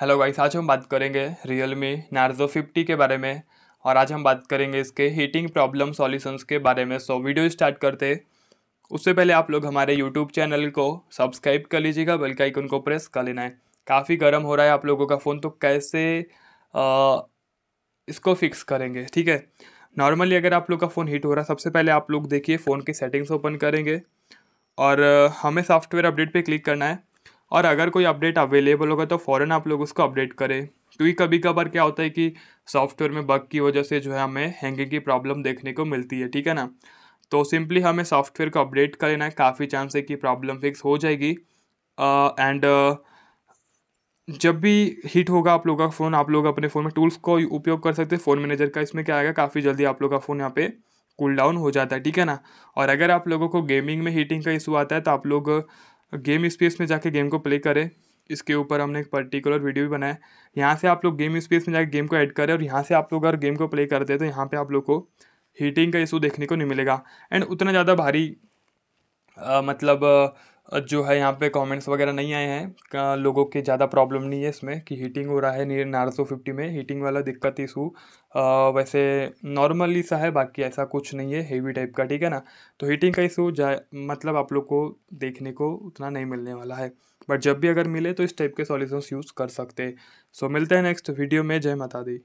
hello guys आज हम बात करेंगे रियल मी नार्जो फिफ्टी के बारे में और आज हम बात करेंगे इसके हीटिंग प्रॉब्लम सॉल्यूशंस के बारे में सो वीडियो स्टार्ट करते उससे पहले आप लोग हमारे यूट्यूब चैनल को सब्सक्राइब कर लीजिएगा बल्कि आइकन को प्रेस कर लेना है काफ़ी गर्म हो रहा है आप लोगों का फ़ोन तो कैसे आ, इसको फिक्स करेंगे ठीक है नॉर्मली अगर आप लोग का फ़ोन हीट हो रहा है सबसे पहले आप लोग देखिए फ़ोन की सेटिंग्स ओपन करेंगे और हमें सॉफ्टवेयर अपडेट पर क्लिक करना है और अगर कोई अपडेट अवेलेबल होगा तो फ़ौरन आप लोग उसको अपडेट करें क्योंकि कभी कभार क्या होता है कि सॉफ्टवेयर में बग की वजह से जो है हमें हैंगिंग की प्रॉब्लम देखने को मिलती है ठीक है ना तो सिंपली हमें सॉफ्टवेयर को अपडेट कर लेना है काफ़ी चांस है कि प्रॉब्लम फिक्स हो जाएगी एंड uh, uh, जब भी हीट होगा आप लोगों का फ़ोन आप लोग अपने फ़ोन में टूल्स को उपयोग कर सकते हैं फ़ोन मैनेजर का इसमें क्या आएगा काफ़ी जल्दी आप लोग का फ़ोन यहाँ पे कूल डाउन हो जाता है ठीक है ना और अगर आप लोगों को गेमिंग में हीटिंग का इशू आता है तो आप लोग गेम स्पेस में जाके गेम को प्ले करें इसके ऊपर हमने एक पर्टिकुलर वीडियो भी बनाया यहाँ से आप लोग गेम स्पेस में जाके गेम को ऐड करें और यहाँ से आप लोग अगर गेम को प्ले करते हैं तो यहाँ पे आप लोग को हीटिंग का इशू देखने को नहीं मिलेगा एंड उतना ज़्यादा भारी आ, मतलब जो है यहाँ पे कमेंट्स वगैरह नहीं आए हैं लोगों के ज़्यादा प्रॉब्लम नहीं है इसमें कि हीटिंग हो रहा है नियर नारसो फिफ्टी में हीटिंग वाला दिक्कत इशू वैसे नॉर्मली सा है बाकी ऐसा कुछ नहीं है हेवी टाइप का ठीक है ना तो हीटिंग का इशू मतलब आप लोग को देखने को उतना नहीं मिलने वाला है बट जब भी अगर मिले तो इस टाइप के सॉल्यूशंस यूज़ कर सकते सो मिलते हैं नेक्स्ट वीडियो में जय माता दी